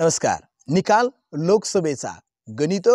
नमस्कार निकाल लोकसभेचा गणित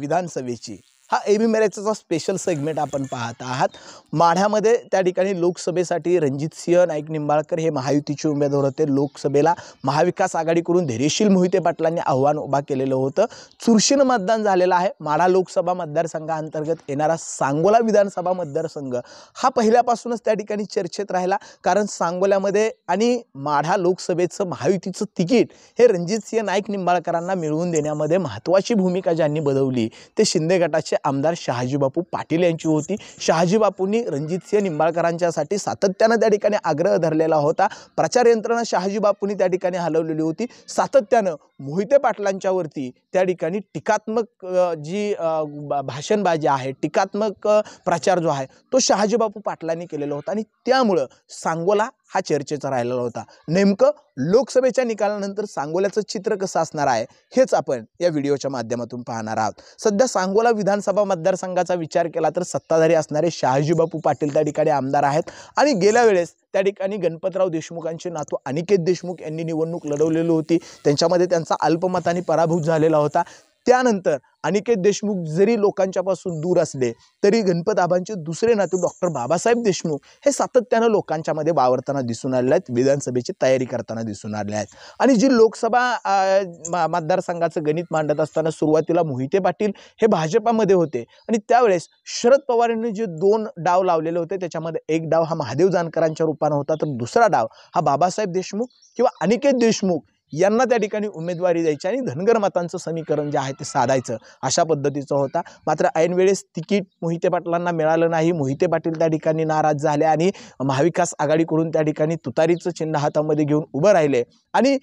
विधानसभेची हा ए बी स्पेशल सेगमेंट आपण पाहत आहात माढ्यामध्ये त्या ठिकाणी लोकसभेसाठी रणजित सिंह नाईक निंबाळकर हे महायुतीचे उमेदवार होते लोकसभेला महाविकास आघाडीकडून धैर्यशील मोहिते पाटलांनी आव्हान उभा केलेलं होतं चुरशीनं मतदान झालेलं आहे माढा लोकसभा मतदारसंघाअंतर्गत येणारा सांगोला विधानसभा मतदारसंघ हा पहिल्यापासूनच त्या ठिकाणी चर्चेत राहिला कारण सांगोल्यामध्ये आणि माढा लोकसभेचं महायुतीचं तिकीट हे रणजित सिंह नाईक निंबाळकरांना मिळवून देण्यामध्ये महत्त्वाची भूमिका ज्यांनी बदवली ते शिंदे गटाचे आमदार शहाजीबापू पाटील यांची होती शहाजीबापूंनी रणजितसिंह निंबाळकरांच्यासाठी सातत्यानं त्या ठिकाणी आग्रह धरलेला होता प्रचार यंत्रणा शहाजीबापूंनी त्या ठिकाणी हलवलेली होती सातत्यानं मोहिते पाटलांच्यावरती त्या ठिकाणी टीकात्मक जी भाषणबाजी आहे टीकात्मक प्रचार जो आहे तो शहाजीबापू पाटलांनी केलेला होता आणि त्यामुळं सांगोला हा चर्चेचा राहिलेला होता नेमकं लोकसभेच्या निकालानंतर सांगोल्याचं चित्र कसं असणार आहे हेच आपण या व्हिडिओच्या माध्यमातून पाहणार आहोत सध्या सांगोला विधानसभा मतदारसंघाचा विचार केला तर सत्ताधारी असणारे शहाजीबापू पाटील त्या ठिकाणी आमदार आहेत आणि गेल्या वेळेस त्या ठिकाणी गणपतराव देशमुखांचे नातू अनिकेत देशमुख यांनी निवडणूक लढवलेली होती त्यांच्यामध्ये त्यांचा अल्पमताने पराभूत झालेला होता त्यानंतर अनिकेत देशमुख जरी लोकांच्यापासून दूर असले तरी गणपत आबांचे दुसरे नातू डॉक्टर बाबासाहेब देशमुख हे सातत्यानं लोकांच्यामध्ये वावरताना दिसून आलेले आहेत विधानसभेची तयारी करताना दिसून आले आहेत आणि जी लोकसभा मतदारसंघाचं गणित मांडत असताना सुरुवातीला मोहिते पाटील हे भाजपामध्ये होते आणि त्यावेळेस शरद पवार यांनी जे दोन डाव लावलेले होते त्याच्यामध्ये एक डाव हा महादेव जानकरांच्या रूपानं होता तर दुसरा डाव हा बाबासाहेब देशमुख किंवा अनिकेत देशमुख यांना त्या ठिकाणी उमेदवारी द्यायची आणि धनगर मतांचं समीकरण जे आहे ते साधायचं अशा पद्धतीचं होता मात्र ऐनवेळेस तिकीट मोहिते पाटलांना मिळालं नाही मोहिते पाटील त्या ठिकाणी नाराज झाले आणि महाविकास आघाडीकडून त्या ठिकाणी तुतारीचं चिन्ह हातामध्ये घेऊन उभं राहिले आणि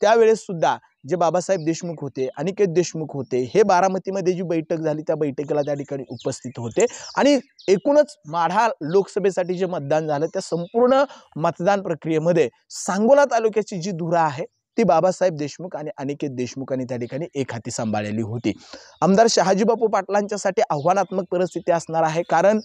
त्यावेळेससुद्धा जे बाबासाहेब देशमुख होते अनिकेत देशमुख होते हे बारामतीमध्ये जी बैठक झाली त्या बैठकीला त्या ठिकाणी उपस्थित होते आणि एकूणच माढा लोकसभेसाठी जे मतदान झालं त्या संपूर्ण मतदान प्रक्रियेमध्ये सांगोला तालुक्याची जी धुरा आहे ती बाबासाहेब देशमुख आणि अनिकेत देशमुखांनी त्या ठिकाणी एक हाती सांभाळलेली होती आमदार शहाजीबापू पाटलांच्यासाठी आव्हानात्मक परिस्थिती असणार आहे कारण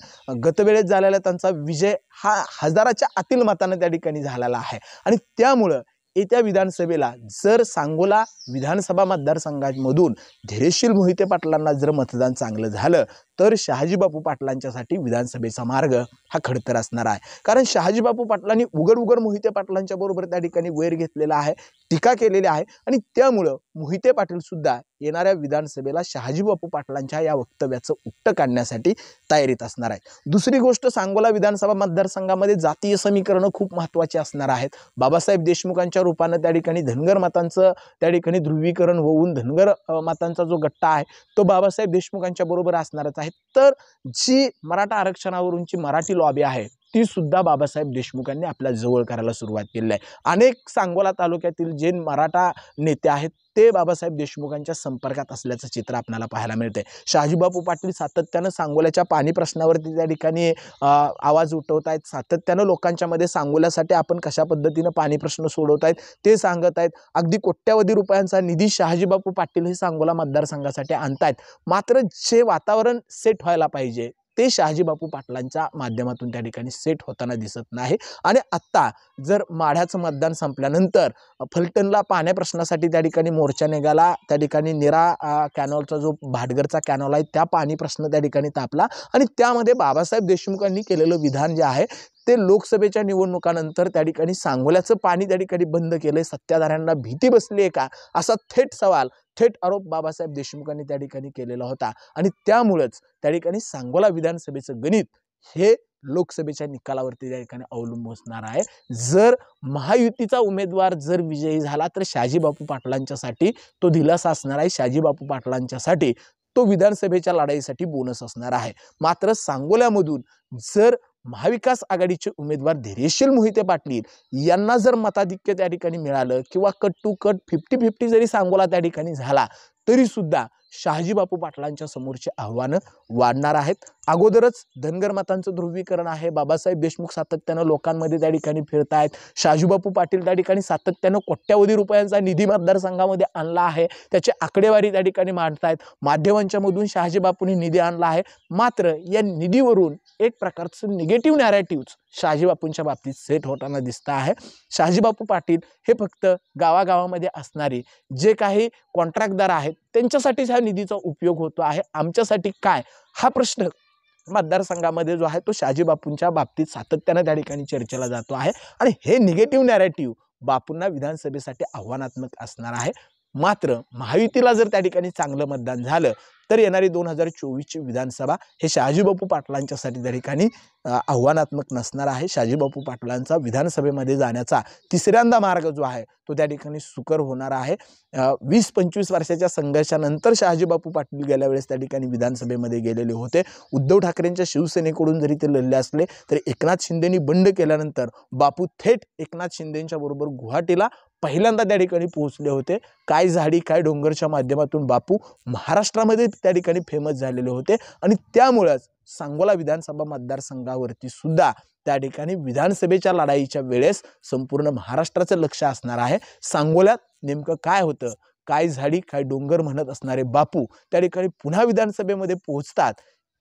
गतवेळेत झालेला त्यांचा विजय हा हजाराच्या आतील मतानं त्या ठिकाणी झालेला आहे आणि त्यामुळं येत्या विधानसभेला जर सांगोला विधानसभा मतदारसंघामधून धीरेशील मोहिते पाटलांना जर मतदान चांगलं झालं तर शहाजीबापू पाटलांच्यासाठी विधानसभेचा मार्ग हा खडतर असणार आहे कारण शहाजीबापू पाटलांनी उघड उघड मोहिते पाटलांच्या बरोबर त्या ठिकाणी वैर घेतलेला आहे टीका केलेली आहे आणि त्यामुळं मोहिते पाटील सुद्धा येणाऱ्या विधानसभेला शहाजीबापू पाटलांच्या या वक्तव्याचं उट्ट काढण्यासाठी तयारीत असणार आहे दुसरी गोष्ट सांगोला विधानसभा मतदारसंघामध्ये जातीय समीकरणं खूप महत्त्वाची असणार आहेत बाबासाहेब देशमुखांच्या रूपानं त्या ठिकाणी धनगर मतांचं त्या ठिकाणी ध्रुवीकरण होऊन धनगर मतांचा जो गट्टा आहे तो बाबासाहेब देशमुखांच्या बरोबर असणारच आहे तर जी मराठा आरक्षणावरूनची मराठी लॉबी आहे तीसुद्धा बाबासाहेब देशमुखांनी आपल्या जवळ करायला सुरुवात केली आहे अनेक सांगोला तालुक्यातील जे मराठा नेते आहेत ते बाबासाहेब देशमुखांच्या संपर्कात असल्याचं चित्र आपल्याला पाहायला मिळते शहाजीबापू पाटील सातत्यानं सांगोल्याच्या पाणी प्रश्नावरती त्या ठिकाणी आवाज उठवत आहेत सातत्यानं लोकांच्यामध्ये सांगोल्यासाठी आपण कशा पद्धतीनं पाणी प्रश्न सोडवत आहेत ते सांगत आहेत अगदी कोट्यावधी रुपयांचा निधी शहाजीबापू पाटील हे सांगोला मतदारसंघासाठी आणतायत मात्र जे वातावरण सेट व्हायला पाहिजे ते शहाजी बापू पाटलांच्या माध्यमातून त्या ठिकाणी सेट होताना दिसत नाही आणि आत्ता जर माढ्याचं मतदान संपल्यानंतर फलटणला पाण्या प्रश्नासाठी त्या ठिकाणी मोर्चा निघाला त्या ठिकाणी निरा कॅनॉलचा जो भाटगरचा कॅनॉल आहे त्या पाणी प्रश्न त्या ठिकाणी तापला आणि त्यामध्ये बाबासाहेब देशमुखांनी केलेलं विधान जे आहे ते लोकसभेच्या निवडणुकानंतर त्या ठिकाणी सांगोल्याचं पाणी त्या ठिकाणी बंद केलंय सत्ताधाऱ्यांना भीती बसली आहे का असा थेट सवाल थेट आरोप बाबासाहेब देशमुखांनी त्या ठिकाणी केलेला होता आणि त्यामुळंच त्या ठिकाणी सांगोला विधानसभेचं गणित हे लोकसभेच्या निकालावरती त्या ठिकाणी अवलंबून असणार आहे जर महायुतीचा उमेदवार जर विजयी झाला तर शाजीबापू पाटलांच्यासाठी तो दिलासा असणार आहे शाजीबापू पाटलांच्यासाठी तो विधानसभेच्या लढाईसाठी बोनस असणार आहे मात्र सांगोल्यामधून जर महाविकास आघाडीचे उमेदवार धैर्यशील मोहिते पाटील यांना जर मताधिक्य त्या ठिकाणी मिळालं किंवा cut to cut fifty fifty जरी सांगोला त्या ठिकाणी झाला तरी सुद्धा शहाजी बापू पाटलांच्या समोरचे आव्हानं वाढणार आहेत अगोदरच धनगर मतांचं ध्रुवीकरण आहे बाबासाहेब देशमुख सातत्यानं लोकांमध्ये त्या ठिकाणी फिरत आहेत शहाजीबापू पाटील त्या ठिकाणी सातत्यानं कोट्यावधी रुपयांचा निधी मतदारसंघामध्ये आणला आहे त्याची आकडेवारी त्या ठिकाणी मांडतायत माध्यमांच्या मधून शहाजीबापूंनी निधी आणला आहे मात्र या निधीवरून एक प्रकारचं निगेटिव्ह नॅरेटिव्ह शहाजीबापूंच्या बाबतीत सेट होताना दिसत आहे शहाजीबापू पाटील हे फक्त गावागावामध्ये असणारे जे काही कॉन्ट्रॅक्टदार आहेत त्यांच्यासाठीच ह्या निधीचा उपयोग होतो आहे आमच्यासाठी काय हा प्रश्न मतदारसंघामध्ये जो आहे तो शहाजीबापूंच्या बाबतीत सातत्यानं त्या ठिकाणी चर्चेला जातो आहे आणि हे निगेटिव्ह नॅरेटिव्ह बापूंना विधानसभेसाठी आव्हानात्मक असणार आहे मात्र महायुतीला जर त्या ठिकाणी चांगलं मतदान झालं तर येणारी दोन हजार चोवीसची विधानसभा हे शहाजीबापू पाटलांच्यासाठी त्या ठिकाणी आव्हानात्मक नसणार आहे शहाजीबापू पाटलांचा विधानसभेमध्ये जाण्याचा तिसऱ्यांदा मार्ग जो आहे तो त्या ठिकाणी सुकर होणार आहे वीस पंचवीस वर्षाच्या संघर्षानंतर शहाजीबापू पाटील गेल्या वेळेस त्या ठिकाणी विधानसभेमध्ये गेलेले होते उद्धव ठाकरेंच्या शिवसेनेकडून जरी ते लढले असले तरी एकनाथ शिंदेनी बंड केल्यानंतर बापू थेट एकनाथ शिंदेंच्या बरोबर गुवाहाटीला पहिल्यांदा त्या ठिकाणी पोहोचले होते काय झाडी काय डोंगरच्या माध्यमातून बापू महाराष्ट्रामध्ये त्या ठिकाणी फेमस झालेले होते आणि त्यामुळंच सांगोला विधानसभा मतदारसंघावरती सुद्धा त्या ठिकाणी विधानसभेच्या लढाईच्या वेळेस संपूर्ण महाराष्ट्राचं लक्ष असणार आहे सांगोल्यात नेमकं काय होतं काय झाडी काय डोंगर म्हणत असणारे बापू त्या ठिकाणी पुन्हा विधानसभेमध्ये पोहोचतात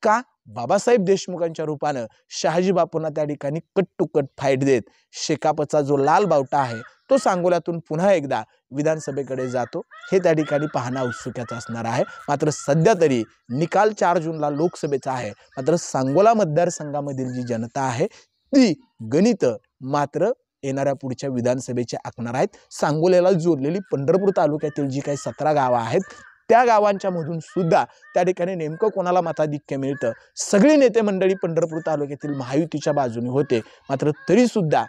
का बाबासाहेब देशमुखांच्या रूपानं शहाजी बापूंना त्या ठिकाणी कट टू फाईट देत शेकापचा जो लाल बावटा आहे तो सांगोल्यातून पुन्हा एकदा विधानसभेकडे जातो हे त्या ठिकाणी पाहणं उत्सुक्याचं असणार आहे मात्र सध्या तरी निकाल चार जूनला लोकसभेचा आहे मात्र सांगोला मतदारसंघामधील जी जनता आहे ती गणित मात्र येणाऱ्या पुढच्या विधानसभेचे आखणार आहेत सांगोल्याला जोडलेली पंढरपूर तालुक्यातील जी काही सतरा गावं आहेत त्या गावांच्या मधून सुद्धा त्या ठिकाणी नेमकं कोणाला मताधिक्य मिळतं सगळी नेते मंडळी पंढरपूर तालुक्यातील महायुतीच्या बाजूने होते मात्र तरी सुद्धा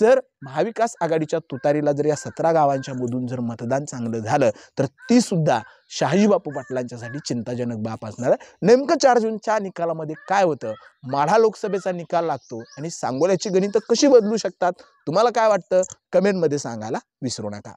जर महाविकास आघाडीच्या तुतारीला जर या सतरा गावांच्या मधून जर मतदान चांगलं झालं तर ती सुद्धा शहाजी बापू पाटलांच्यासाठी चिंताजनक बाप असणार आहे नेमकं चार जूनच्या निकालामध्ये काय होतं माढा लोकसभेचा निकाल लागतो आणि सांगोल्याची गणित कशी बदलू शकतात तुम्हाला काय वाटतं कमेंटमध्ये सांगायला विसरू नका